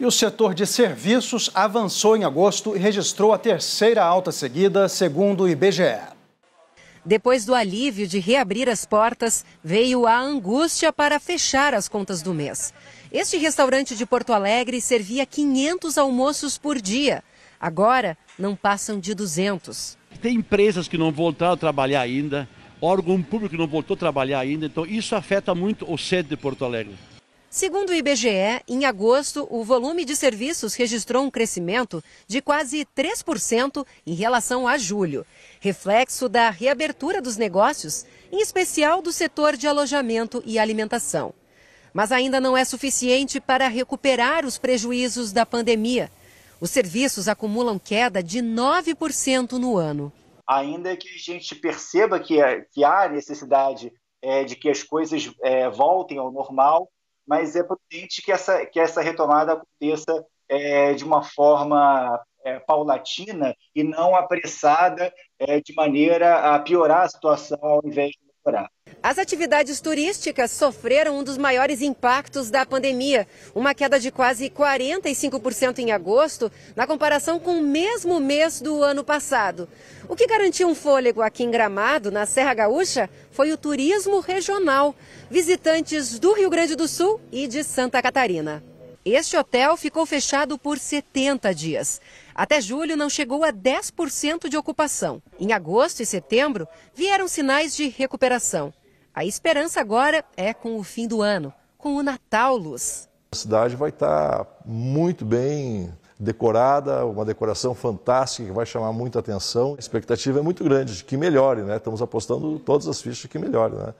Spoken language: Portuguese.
E o setor de serviços avançou em agosto e registrou a terceira alta seguida, segundo o IBGE. Depois do alívio de reabrir as portas, veio a angústia para fechar as contas do mês. Este restaurante de Porto Alegre servia 500 almoços por dia. Agora, não passam de 200. Tem empresas que não voltaram a trabalhar ainda, órgão público que não voltou a trabalhar ainda, então isso afeta muito o sede de Porto Alegre. Segundo o IBGE, em agosto, o volume de serviços registrou um crescimento de quase 3% em relação a julho, reflexo da reabertura dos negócios, em especial do setor de alojamento e alimentação. Mas ainda não é suficiente para recuperar os prejuízos da pandemia. Os serviços acumulam queda de 9% no ano. Ainda que a gente perceba que, que há necessidade é, de que as coisas é, voltem ao normal, mas é prudente que essa, que essa retomada aconteça é, de uma forma é, paulatina e não apressada é, de maneira a piorar a situação ao invés de melhorar. As atividades turísticas sofreram um dos maiores impactos da pandemia, uma queda de quase 45% em agosto, na comparação com o mesmo mês do ano passado. O que garantiu um fôlego aqui em Gramado, na Serra Gaúcha, foi o turismo regional, visitantes do Rio Grande do Sul e de Santa Catarina. Este hotel ficou fechado por 70 dias. Até julho não chegou a 10% de ocupação. Em agosto e setembro vieram sinais de recuperação. A esperança agora é com o fim do ano, com o Natal Luz. A cidade vai estar tá muito bem decorada, uma decoração fantástica que vai chamar muita atenção. A expectativa é muito grande de que melhore, né? Estamos apostando todas as fichas que melhore, né?